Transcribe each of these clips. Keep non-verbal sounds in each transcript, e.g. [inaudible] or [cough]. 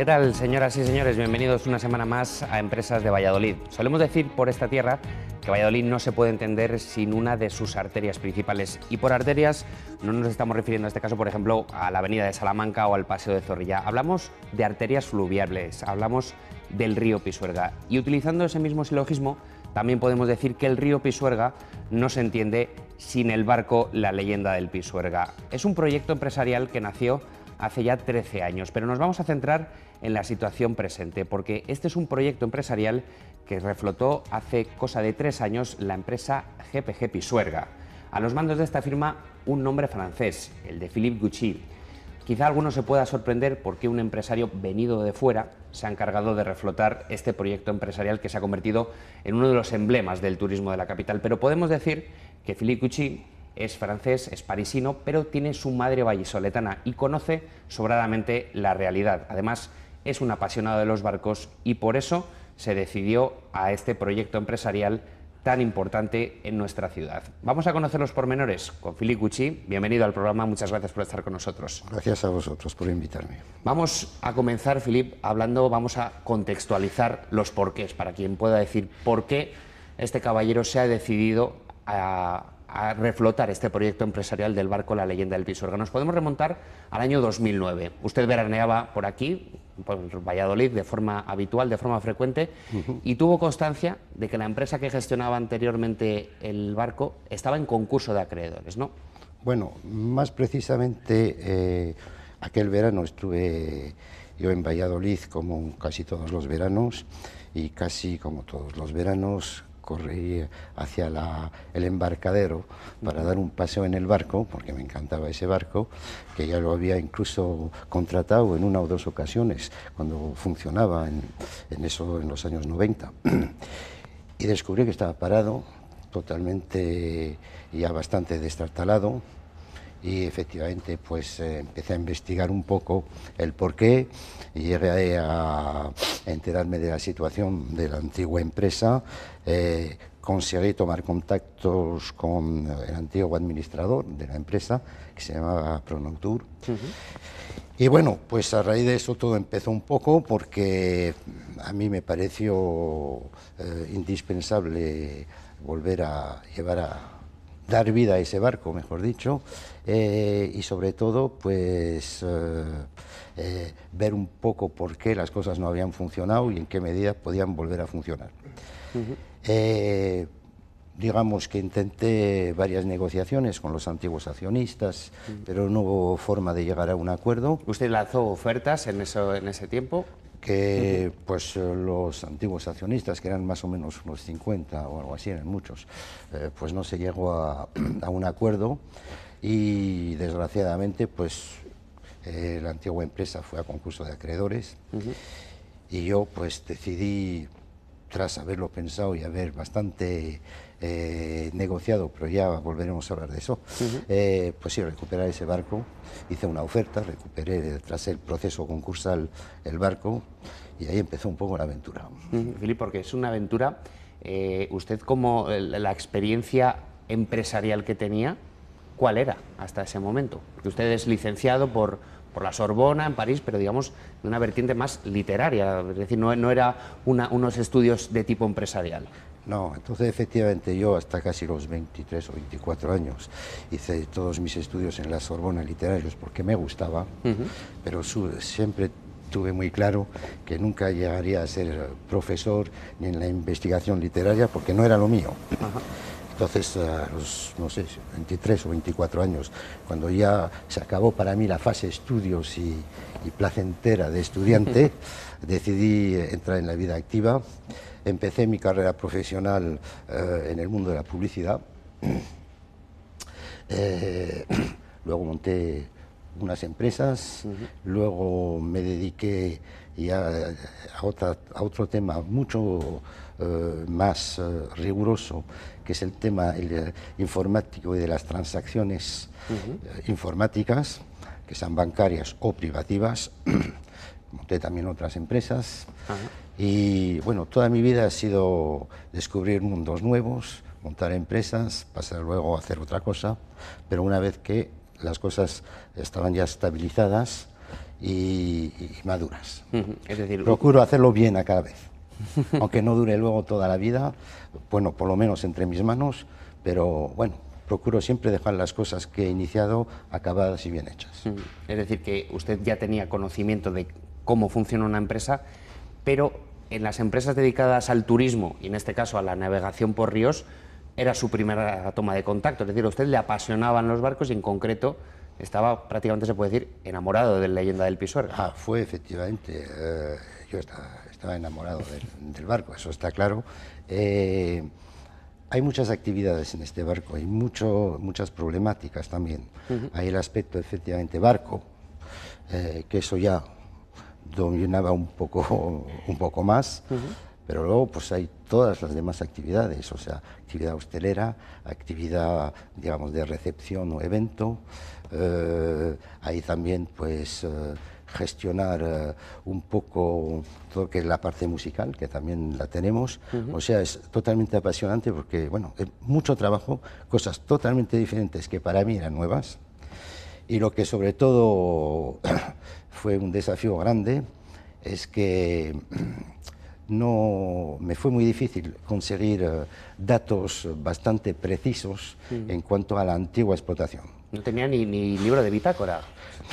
¿Qué tal, señoras y señores? Bienvenidos una semana más a Empresas de Valladolid. Solemos decir por esta tierra que Valladolid no se puede entender sin una de sus arterias principales. Y por arterias no nos estamos refiriendo en este caso, por ejemplo, a la avenida de Salamanca o al Paseo de Zorrilla. Hablamos de arterias fluviales, hablamos del río Pisuerga. Y utilizando ese mismo silogismo, también podemos decir que el río Pisuerga no se entiende sin el barco La leyenda del Pisuerga. Es un proyecto empresarial que nació hace ya 13 años, pero nos vamos a centrar en la situación presente, porque este es un proyecto empresarial que reflotó hace cosa de tres años la empresa GPG Pisuerga. A los mandos de esta firma, un nombre francés, el de Philippe Gucci. Quizá alguno se pueda sorprender ...porque un empresario venido de fuera se ha encargado de reflotar este proyecto empresarial que se ha convertido en uno de los emblemas del turismo de la capital, pero podemos decir que Philippe Gucci es francés, es parisino, pero tiene su madre vallisoletana y conoce sobradamente la realidad. Además, es un apasionado de los barcos y por eso se decidió a este proyecto empresarial tan importante en nuestra ciudad. Vamos a conocer los pormenores con Fili gucci. Bienvenido al programa, muchas gracias por estar con nosotros. Gracias a vosotros por invitarme. Vamos a comenzar, Filip, hablando, vamos a contextualizar los porqués, para quien pueda decir por qué este caballero se ha decidido a a reflotar este proyecto empresarial del barco La leyenda del Pisuerga. Nos podemos remontar al año 2009. Usted veraneaba por aquí, por Valladolid, de forma habitual, de forma frecuente, y tuvo constancia de que la empresa que gestionaba anteriormente el barco estaba en concurso de acreedores, ¿no? Bueno, más precisamente eh, aquel verano estuve yo en Valladolid como casi todos los veranos y casi como todos los veranos corrí hacia el embarcadero para dar un paseo en el barco, porque me encantaba ese barco, que ya lo había incluso contratado en una o dos ocasiones cuando funcionaba en, eso en los años 90. [clears throat] y descubrí que estaba parado, totalmente ya bastante destartalado y efectivamente pues eh, empecé a investigar un poco el porqué y llegué a enterarme de la situación de la antigua empresa. Eh, conseguí tomar contactos con el antiguo administrador de la empresa que se llamaba Pronoctur. Y bueno, pues a raíz de eso todo empezó un poco porque a mí me pareció eh, indispensable volver a llevar a dar vida a ese barco, mejor dicho, eh, y sobre todo pues eh, eh, ver un poco por qué las cosas no habían funcionado y en qué medida podían volver a funcionar. digamos que intenté varias negociaciones con los antiguos accionistas, pero no hubo forma de llegar a un acuerdo. ¿Usted lanzó ofertas en, eso, en ese tiempo? que pues los antiguos accionistas, que eran más o menos unos 50 o algo así, eran muchos, pues no se llegó a, [clears throat] a un acuerdo y desgraciadamente pues eh, la antigua empresa fue a concurso de acreedores y yo pues decidí, tras haberlo pensado y haber bastante eh, negociado, pero ya volveremos a hablar de eso, eh, pues sí, recuperar ese barco, hice una oferta, recuperé tras el proceso concursal el barco y ahí empezó un poco la aventura. Filipe, porque es una aventura, usted como la experiencia empresarial que tenía, cuál era hasta ese momento. Usted es licenciado por, por la Sorbona en París, pero digamos de una vertiente más literaria, es decir, no, no era una, unos estudios de tipo empresarial. No, entonces efectivamente yo hasta casi los 23 o 24 años hice todos mis estudios en la Sorbona literarios porque me gustaba, pero siempre tuve muy claro que nunca llegaría a ser profesor ni en la investigación literaria porque no era lo mío. Entonces, a los, no sé, 23 o 24 años, cuando ya se acabó para mí la fase de estudios y, placentera de estudiante, [laughs] decidí entrar en la vida activa. Empecé mi carrera profesional eh, en el mundo de la publicidad. [clears throat] Eh, [clears throat] luego monté unas empresas, luego me dediqué ya a, otra, a otro tema mucho eh, más eh, riguroso, que es el tema eh, informático y de las transacciones informáticas, que sean bancarias o privativas. [clears throat] Monté también otras empresas. Y bueno, toda mi vida ha sido descubrir mundos nuevos, montar empresas, pasar luego a hacer otra cosa, pero una vez que las cosas estaban ya estabilizadas y, maduras. Es decir, Procuro hacerlo bien a cada vez, aunque no dure luego toda la vida, bueno, por lo menos entre mis manos, pero bueno, procuro siempre dejar las cosas que he iniciado acabadas y bien hechas. Es decir, que usted ya tenía conocimiento de cómo funciona una empresa, pero en las empresas dedicadas al turismo, y en este caso a la navegación por ríos, era su primera toma de contacto. Es decir, a usted le apasionaban los barcos y en concreto estaba prácticamente, se puede decir, enamorado de la leyenda del Pisuerga. Ah, fue efectivamente. Eh, yo estaba, enamorado del, barco, eso está claro. Eh, hay muchas actividades en este barco, hay mucho, muchas problemáticas también. Hay el aspecto efectivamente barco, eh, que eso ya dominaba un poco, [laughs] un poco más. Pero luego pues hay todas las demás actividades, o sea, actividad hostelera, actividad, digamos, de recepción o evento. ahí eh, hay también pues eh, gestionar eh, un poco todo que es la parte musical, que también la tenemos. O sea, es totalmente apasionante porque, bueno, es mucho trabajo, cosas totalmente diferentes que para mí eran nuevas. Y lo que sobre todo [clears throat] fue un desafío grande es que [clears throat] no, me fue muy difícil conseguir eh, datos bastante precisos en cuanto a la antigua explotación. No tenía ni, libro de bitácora.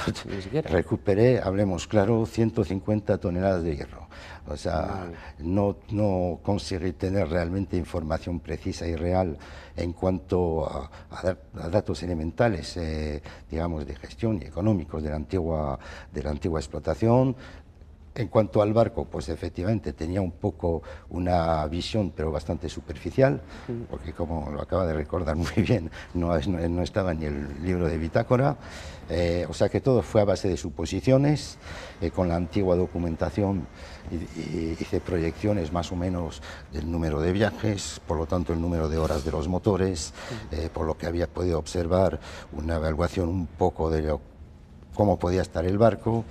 [laughs] ni siquiera. Recuperé, hablemos claro, 150 toneladas de hierro. O sea, no, no conseguí tener realmente información precisa y real en cuanto a, a, datos elementales, eh, digamos, de gestión y económicos de la antigua, de la antigua explotación, en cuanto al barco, pues efectivamente tenía un poco una visión, pero bastante superficial, porque como lo acaba de recordar [laughs] muy bien, no, estaba ni el libro de bitácora. Eh, o sea que todo fue a base de suposiciones, eh, con la antigua documentación hice proyecciones más o menos del número de viajes, por lo tanto el número de horas de los motores, eh, por lo que había podido observar una evaluación un poco de cómo podía estar el barco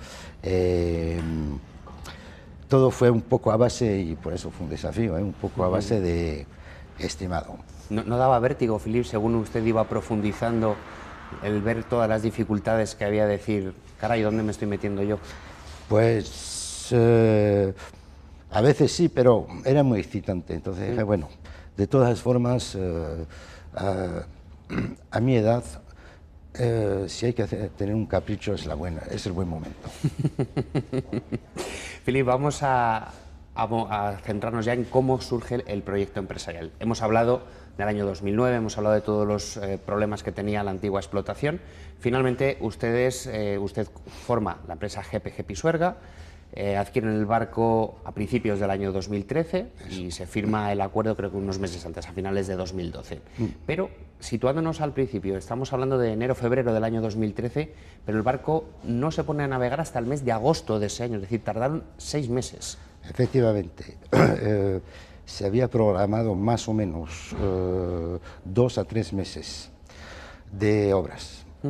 todo fue un poco a base, y por eso fue un desafío, ¿eh? un poco a base de estimado. No, daba vértigo, Filip, según usted iba profundizando el ver todas las dificultades que había, de decir, caray, ¿dónde me estoy metiendo yo? Pues eh, a veces sí, pero era muy excitante. Entonces dije, bueno, de todas formas, eh, [clears throat] a, mi edad, si hay que tener un capricho, es, la buena, es el buen momento. [laughs] Filipe, vamos a, centrarnos ya en cómo surge el proyecto empresarial. Hemos hablado del año 2009, hemos hablado de todos los eh, problemas que tenía la antigua explotación. Finalmente, ustedes, eh, usted forma la empresa GPG Pisuerga eh, adquieren el barco a principios del año 2013 y se firma el acuerdo creo que unos meses antes, a finales de 2012. Mm. Pero situándonos al principio, estamos hablando de enero-febrero del año 2013, pero el barco no se pone a navegar hasta el mes de agosto de ese año, es decir, tardaron seis meses. Efectivamente. [clears throat] Eh, se había programado más o menos eh, dos a tres meses de obras. [clears throat]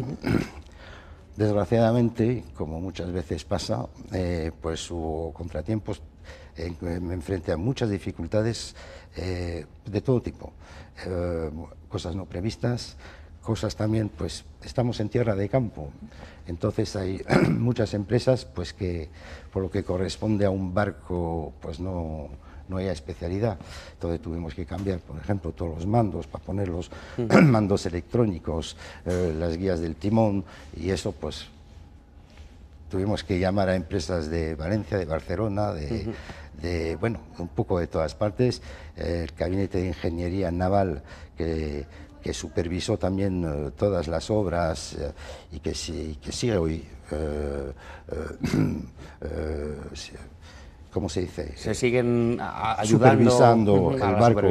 Desgraciadamente, como muchas veces pasa, eh, pues hubo contratiempos, eh, me enfrenté a muchas dificultades eh, de todo tipo, cosas no previstas, cosas también, pues estamos en tierra de campo, entonces hay [clears throat] muchas empresas pues que por lo que corresponde a un barco, pues no no había especialidad. Entonces tuvimos que cambiar, por ejemplo, todos los mandos para poner los [clears throat] mandos electrónicos, eh, las guías del timón y eso pues tuvimos que llamar a empresas de Valencia, de Barcelona, de, bueno, un poco de todas partes. El Gabinete de Ingeniería Naval que, supervisó también eh, todas las obras eh, y, que, que, sigue hoy. [clears throat] ¿cómo se dice? Se siguen supervisando el barco,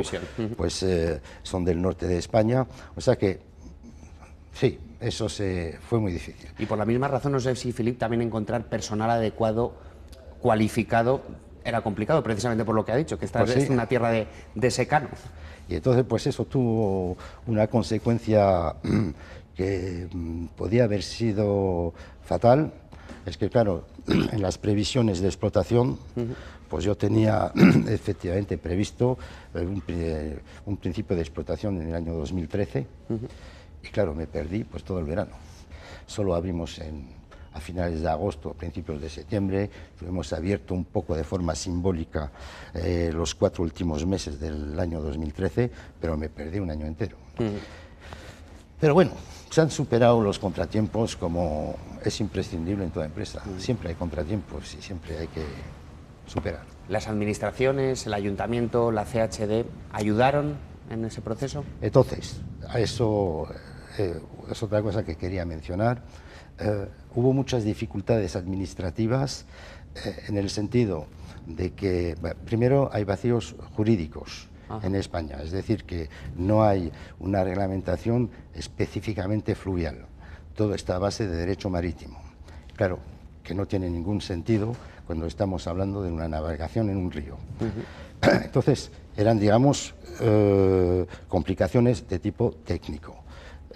pues eh, son del norte de España, o sea que sí, eso se, fue muy difícil. Y por la misma razón, no sé si Filip también encontrar personal adecuado, cualificado, era complicado, precisamente por lo que ha dicho, que esta pues es una tierra de, de secanos. Y entonces, pues eso tuvo una consecuencia [clears throat] que mm, podía haber sido fatal es que claro, [clears throat] en las previsiones de explotación, pues yo tenía [clears throat] efectivamente previsto eh, eh, un, principio de explotación en el año 2013 y claro, me perdí pues todo el verano. Solo abrimos a finales de agosto, principios de septiembre, hemos abierto un poco de forma simbólica eh, los cuatro últimos meses del año 2013, pero me perdí un año entero. Pero bueno, se han superado los contratiempos como es imprescindible en toda empresa. Siempre hay contratiempos y siempre hay que superar. ¿Las administraciones, el ayuntamiento, la CHD ayudaron en ese proceso? Entonces, eso eh, es otra cosa que quería mencionar. Eh, hubo muchas dificultades administrativas eh, en el sentido de que, primero, hay vacíos jurídicos en España. Es decir, que no hay una reglamentación específicamente fluvial. Todo está a base de derecho marítimo. Claro, que no tiene ningún sentido cuando estamos hablando de una navegación en un río. [coughs] Entonces, eran, digamos, eh, complicaciones de tipo técnico.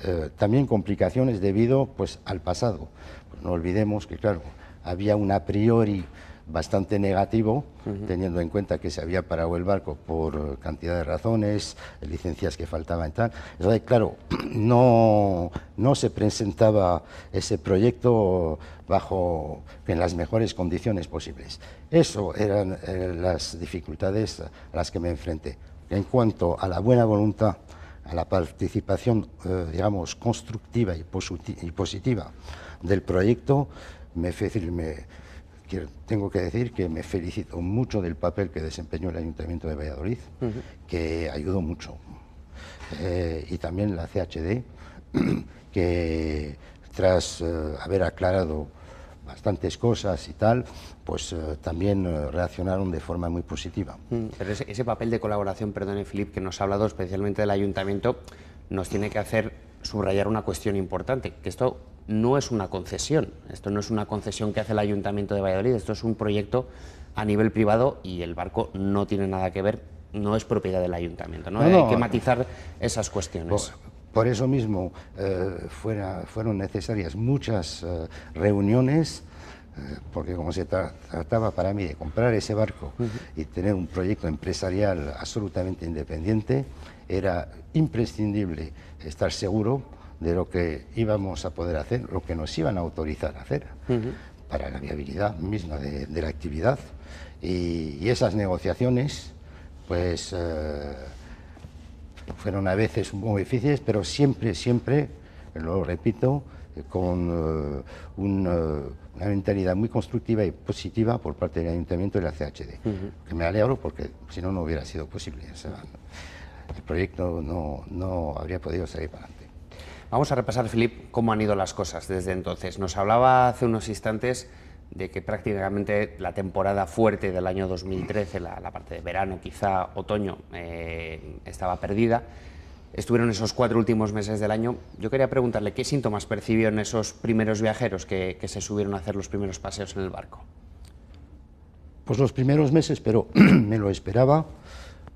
Eh, también complicaciones debido pues, al pasado. Pues no olvidemos que, claro, había un a priori bastante negativo, teniendo en cuenta que se había parado el barco por cantidad de razones, licencias que faltaban y tal. claro, [clears throat] no, se presentaba ese proyecto bajo en las mejores condiciones posibles. Eso eran eh, las dificultades a las que me enfrenté. En cuanto a la buena voluntad, a la participación, eh, digamos, constructiva y, positiva del proyecto, me, me tengo que decir que me felicito mucho del papel que desempeñó el Ayuntamiento de Valladolid, que ayudó mucho. Eh, y también la CHD, [clears throat] que tras eh, haber aclarado bastantes cosas y tal, pues eh, también reaccionaron de forma muy positiva. Mm, ese, ese papel de colaboración, perdone Filip, que nos ha hablado especialmente del ayuntamiento, nos tiene que hacer subrayar una cuestión importante, que esto no es una concesión, esto no es una concesión que hace el Ayuntamiento de Valladolid, esto es un proyecto a nivel privado y el barco no tiene nada que ver, no es propiedad del Ayuntamiento, ¿no? Hay que matizar esas cuestiones. Por, eso mismo eh, fueron necesarias muchas eh, reuniones eh, porque como se trataba para mí de comprar ese barco y tener un proyecto empresarial absolutamente independiente, era imprescindible estar seguro de lo que íbamos a poder hacer, lo que nos iban a autorizar a hacer para la viabilidad misma de, la actividad. Y, esas negociaciones, pues, eh, fueron a veces muy difíciles, pero siempre, siempre, lo repito, con eh, eh, una mentalidad muy constructiva y positiva por parte del Ayuntamiento y la CHD, que me alegro porque si no, no hubiera sido posible el proyecto no, no habría podido salir para adelante. Vamos a repasar, Filip, cómo han ido las cosas desde entonces. Nos hablaba hace unos instantes de que prácticamente la temporada fuerte del año 2013, la, la parte de verano, quizá otoño, eh, estaba perdida. Estuvieron esos cuatro últimos meses del año. Yo quería preguntarle qué síntomas percibió en esos primeros viajeros que, que se subieron a hacer los primeros paseos en el barco. Pues los primeros meses, pero [clears throat] me lo esperaba,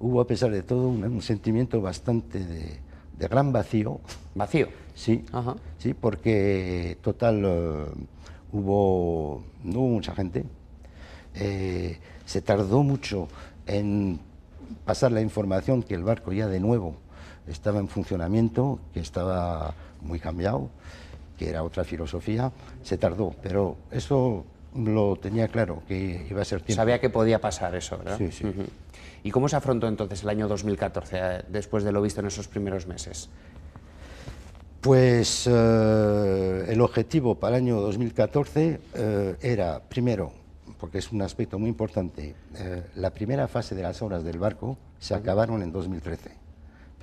hubo a pesar de todo un, sentimiento bastante de, gran vacío. ¿Vacío? Sí, sí porque total eh, hubo, no hubo mucha gente, eh, se tardó mucho en pasar la información que el barco ya de nuevo estaba en funcionamiento, que estaba muy cambiado, que era otra filosofía, se tardó, pero eso lo tenía claro, que iba a ser tiempo. Sabía que podía pasar eso, ¿verdad? Sí, sí. ¿Y cómo se afrontó entonces el año 2014, eh, después de lo visto en esos primeros meses? Pues eh, el objetivo para el año 2014 eh, era, primero, porque es un aspecto muy importante, la primera fase de las obras del barco se acabaron en 2013.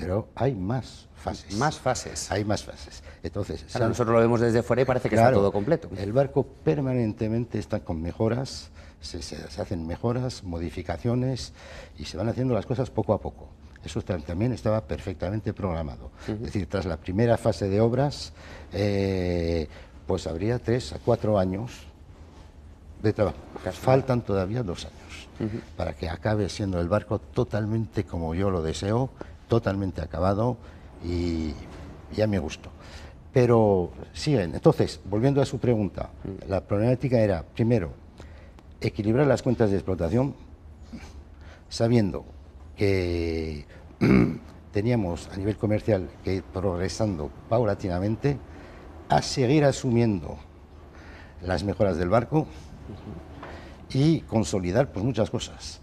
Pero hay más fases. Más fases. Hay más fases. Entonces, Ahora nosotros lo vemos desde fuera y parece que está todo completo. El barco permanentemente está con mejoras, se, hacen mejoras, modificaciones y se van haciendo las cosas poco a poco. Eso también estaba perfectamente programado. Es decir, tras la primera fase de obras, eh, pues habría tres a cuatro años de trabajo. Faltan todavía dos años para que acabe siendo el barco totalmente como yo lo deseo totalmente acabado y, ya a mi gusto. Pero siguen. Entonces, volviendo a su pregunta, la problemática era, primero, equilibrar las cuentas de explotación, sabiendo que [clears throat] teníamos a nivel comercial que ir progresando paulatinamente, a seguir asumiendo las mejoras del barco y consolidar pues, muchas cosas.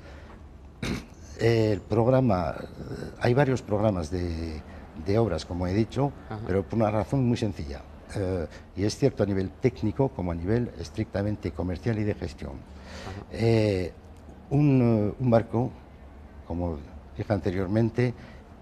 El programa, eh, hay varios programas de, obras, como he dicho, pero por una razón muy sencilla. Eh, y es cierto a nivel técnico como a nivel estrictamente comercial y de gestión. Eh, un, un, barco, como dije anteriormente,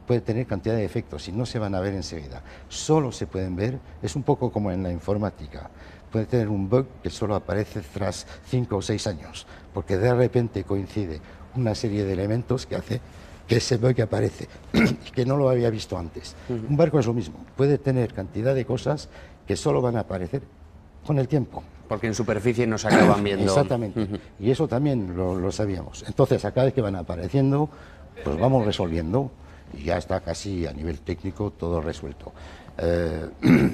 puede tener cantidad de efectos y no se van a ver enseguida. Solo se pueden ver, es un poco como en la informática. Puede tener un bug que solo aparece tras cinco o seis años, porque de repente coincide una serie de elementos que hace que se ve que aparece, [clears throat] que no lo había visto antes. Un barco es lo mismo, puede tener cantidad de cosas que solo van a aparecer con el tiempo. Porque en superficie no se acaban [clears throat] viendo. Exactamente, y eso también lo, sabíamos. Entonces, a cada vez que van apareciendo, pues vamos resolviendo y ya está casi a nivel técnico todo resuelto. Eh, [clears throat]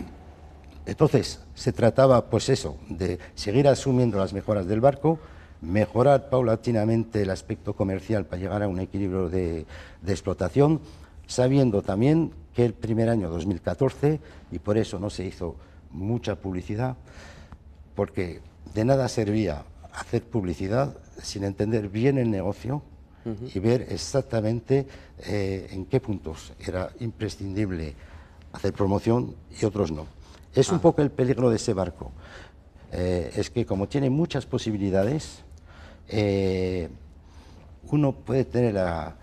entonces, se trataba, pues eso, de seguir asumiendo las mejoras del barco, mejorar paulatinamente el aspecto comercial para llegar a un equilibrio de, explotación, sabiendo también que el primer año 2014, y por eso no se hizo mucha publicidad, porque de nada servía hacer publicidad sin entender bien el negocio y ver exactamente eh, en qué puntos era imprescindible hacer promoción y otros no. Es un ah. poco el peligro de ese barco. Eh, es que como tiene muchas posibilidades, eh, uno puede tener la,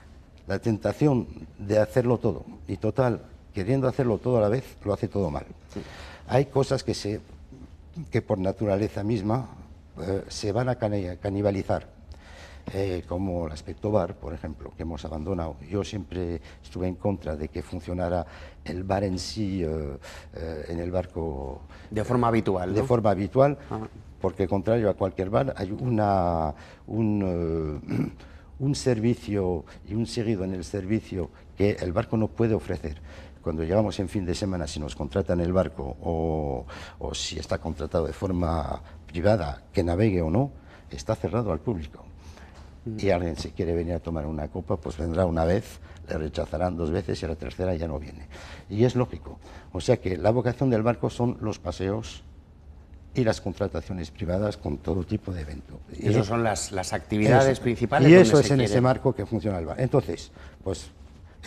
tentación de hacerlo todo y total, queriendo hacerlo todo a la vez, lo hace todo mal. Hay cosas que, se, que por naturaleza misma eh, se van a canibalizar, eh, como el aspecto bar, por ejemplo, que hemos abandonado. Yo siempre estuve en contra de que funcionara el bar en sí en el barco. De forma habitual. ¿no? De forma habitual. Ah porque contrario a cualquier bar hay una, eh, [clears throat] un, servicio y un seguido en el servicio que el barco no puede ofrecer cuando llegamos en fin de semana, si nos contratan el barco o, si está contratado de forma privada, que navegue o no, está cerrado al público. Mm. Y alguien si quiere venir a tomar una copa, pues vendrá una vez, le rechazarán dos veces y la tercera ya no viene. Y es lógico. O sea que la vocación del barco son los paseos, y las contrataciones privadas con todo tipo de evento. Esas son las, las actividades principales. Y eso es en ese marco que funciona el bar. Entonces, pues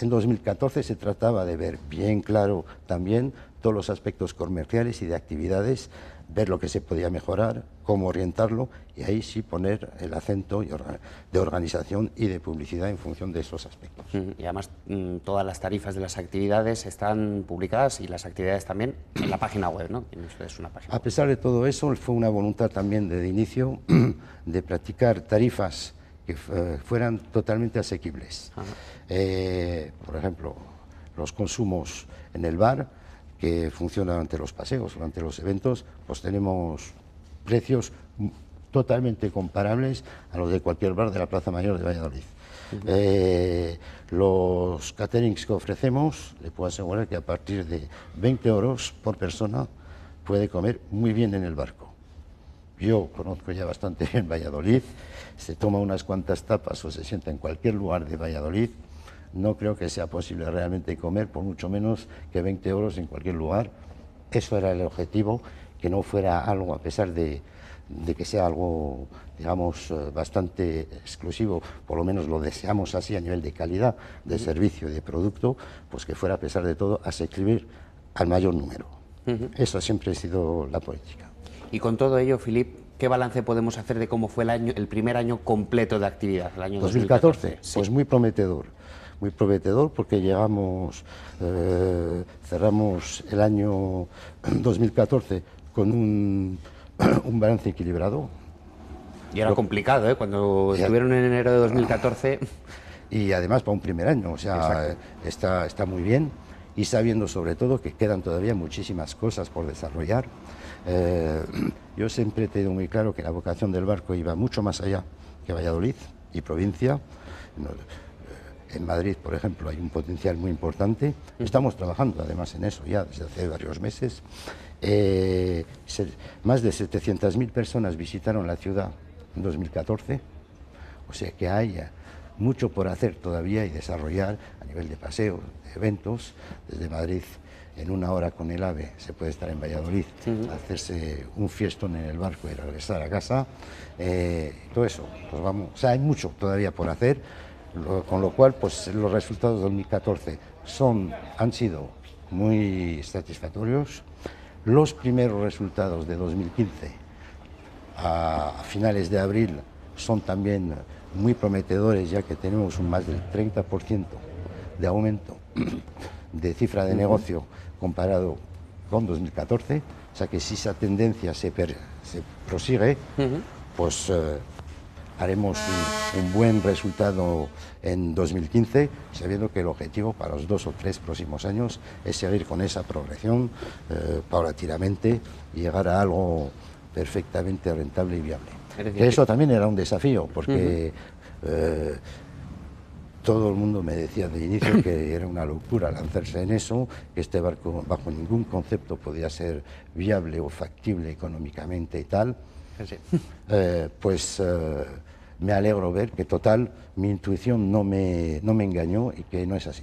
en 2014 se trataba de ver bien claro también todos los aspectos comerciales y de actividades ver lo que se podía mejorar, cómo orientarlo y ahí sí poner el acento de organización y de publicidad en función de esos aspectos. Mm, y además mm, todas las tarifas de las actividades están publicadas y las actividades también en la página web, ¿no? una A pesar de todo eso, fue una voluntad también desde inicio [clears throat] de practicar tarifas que eh, fueran totalmente asequibles. Eh, por ejemplo, los consumos en el bar, que funciona durante los paseos, durante los eventos, pues tenemos precios totalmente comparables a los de cualquier bar de la Plaza Mayor de Valladolid. Eh, los caterings que ofrecemos, le puedo asegurar que a partir de 20 euros por persona puede comer muy bien en el barco. Yo conozco ya bastante [laughs] en Valladolid, se toma unas cuantas tapas o se sienta en cualquier lugar de Valladolid no creo que sea posible realmente comer por mucho menos que 20 euros en cualquier lugar. Eso era el objetivo, que no fuera algo, a pesar de, que sea algo, digamos, eh, bastante exclusivo, por lo menos lo deseamos así a nivel de calidad, de servicio y de producto, pues que fuera, a pesar de todo, a escribir al mayor número. Eso siempre ha sido la política. Y con todo ello, Filip, ¿qué balance podemos hacer de cómo fue el, año, el primer año completo de actividad, el año 2014? pues muy prometedor muy prometedor porque llegamos, eh, cerramos el año 2014 [clears throat] con un, [clears throat] un balance equilibrado. Y era complicado, ¿eh? cuando estuvieron en enero de 2014. Y además para un primer año, o sea, eh, está, está muy bien y sabiendo sobre todo que quedan todavía muchísimas cosas por desarrollar. Eh, [clears throat] yo siempre he tenido muy claro que la vocación del barco iba mucho más allá que Valladolid y provincia. En Madrid, por ejemplo, hay un potencial muy importante. Estamos trabajando además en eso ya desde hace varios meses. Eh, más de 700.000 personas visitaron la ciudad en 2014. O sea que hay mucho por hacer todavía y desarrollar a nivel de paseos, de eventos. Desde Madrid, en una hora con el AVE, se puede estar en Valladolid, hacerse un fiestón en el barco y regresar a casa. Eh, todo eso, pues vamos. O sea, hay mucho todavía por hacer con lo cual, pues los resultados de 2014 son, han sido muy satisfactorios. Los primeros resultados de 2015 a, finales de abril son también muy prometedores, ya que tenemos un más del 30% de aumento [clears throat] de cifra de negocio comparado con 2014. O sea que si esa tendencia se, prosigue, pues eh, haremos un, buen resultado en 2015, sabiendo que el objetivo para los dos o tres próximos años es seguir con esa progresión eh, paulatinamente y llegar a algo perfectamente rentable y viable. eso también era un desafío, porque eh, todo el mundo me decía de inicio que [coughs] era una locura lanzarse en eso, que este barco bajo ningún concepto podía ser viable o factible económicamente y tal. Eh, pues me alegro ver que total mi intuición no me, no me engañó y que no es así.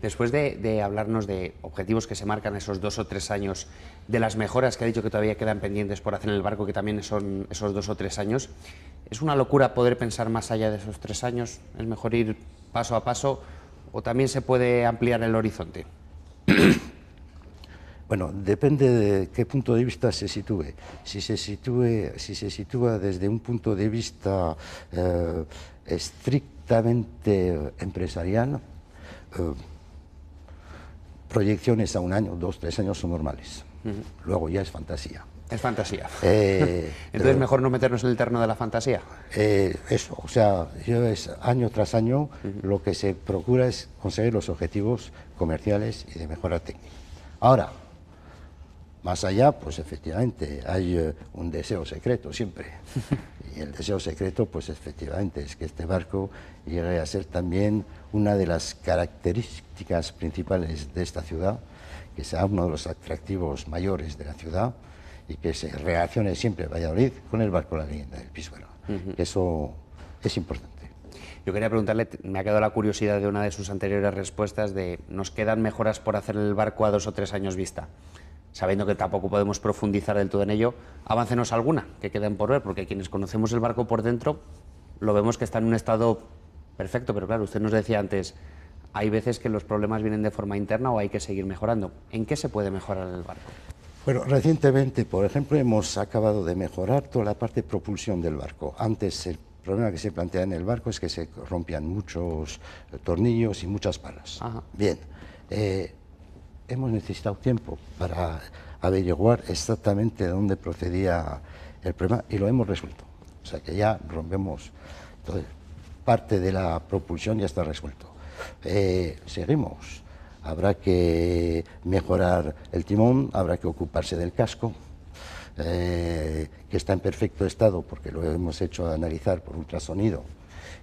Después de, de, hablarnos de objetivos que se marcan esos dos o tres años, de las mejoras que ha dicho que todavía quedan pendientes por hacer en el barco, que también son esos dos o tres años, ¿es una locura poder pensar más allá de esos tres años? ¿Es mejor ir paso a paso o también se puede ampliar el horizonte? [clears throat] Bueno, depende de qué punto de vista se sitúe. Si se, si se sitúa desde un punto de vista eh, estrictamente empresarial, eh, proyecciones a un año, dos, tres años son normales. Luego ya es fantasía. Es fantasía. Eh, [laughs] Entonces, mejor no meternos en el terno de la fantasía. eso, o sea, año tras año lo que se procura es conseguir los objetivos comerciales y de mejora técnica. Ahora, más allá, pues efectivamente, hay eh, un deseo secreto siempre. [laughs] Y el deseo secreto, pues efectivamente, es que este barco llegue a ser también una de las características principales de esta ciudad, que sea uno de los atractivos mayores de la ciudad y que se reaccione siempre Valladolid con el barco La Leyenda del piso Eso es importante. Yo quería preguntarle, me ha quedado la curiosidad de una de sus anteriores respuestas de ¿nos quedan mejoras por hacer el barco a dos o tres años vista? sabiendo que tampoco podemos profundizar del todo en ello, avancenos alguna que queden por ver, porque quienes conocemos el barco por dentro lo vemos que está en un estado perfecto, pero claro, usted nos decía antes, hay veces que los problemas vienen de forma interna o hay que seguir mejorando. ¿En qué se puede mejorar el barco? Bueno, recientemente, por ejemplo, hemos acabado de mejorar toda la parte de propulsión del barco. Antes el problema que se plantea en el barco es que se rompían muchos tornillos y muchas palas. Bien. Eh, hemos necesitado tiempo para averiguar exactamente de dónde procedía el problema y lo hemos resuelto. O sea que ya rompemos. parte de la propulsión ya está resuelto. Eh, seguimos. Habrá que mejorar el timón, habrá que ocuparse del casco, eh, que está en perfecto estado porque lo hemos hecho analizar por ultrasonido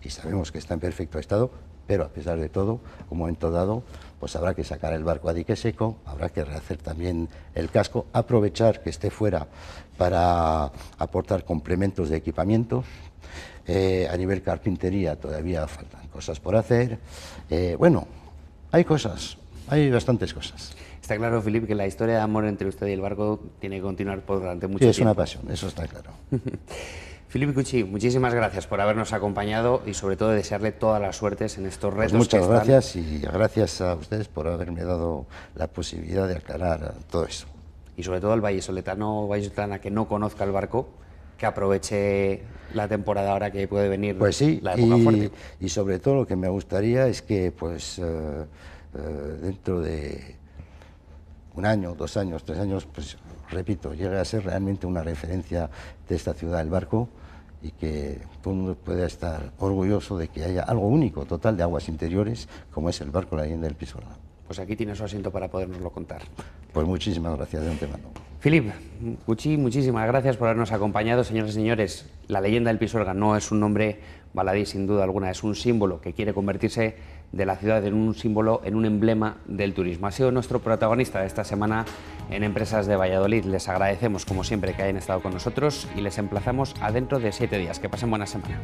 y sabemos que está en perfecto estado, pero a pesar de todo, un momento dado, pues habrá que sacar el barco a dique seco, habrá que rehacer también el casco, aprovechar que esté fuera para aportar complementos de equipamiento, eh, a nivel carpintería todavía faltan cosas por hacer. Eh, bueno, hay cosas, hay bastantes cosas. Está claro, Filipe, que la historia de amor entre usted y el barco tiene que continuar por durante mucho tiempo. es una pasión, eso está claro. [laughs] Filipe Cuchi, muchísimas gracias por habernos acompañado y sobre todo desearle todas las suertes en estos pues retos. muchas gracias y gracias a ustedes por haberme dado la posibilidad de aclarar todo eso. Y sobre todo al vallesoletano, vallesoletana que no conozca el barco, que aproveche la temporada ahora que puede venir. Pues sí, la época y, fuerte. y sobre todo lo que me gustaría es que pues eh, eh, dentro de un año, dos años, tres años, pues repito, llegue a ser realmente una referencia de esta ciudad, el barco, y que todo el mundo pueda estar orgulloso de que haya algo único, total, de aguas interiores, como es el barco La Leyenda del Pisuerga. Pues aquí tiene su asiento para podernoslo contar. Pues muchísimas gracias de antemano. Filip, Gucci, muchísimas gracias por habernos acompañado, señoras y señores. La leyenda del Pisuerga no es un nombre baladí, sin duda alguna, es un símbolo que quiere convertirse de la ciudad en un símbolo, en un emblema del turismo. Ha sido nuestro protagonista de esta semana en Empresas de Valladolid. Les agradecemos, como siempre, que hayan estado con nosotros y les emplazamos adentro dentro de siete días. Que pasen buena semana.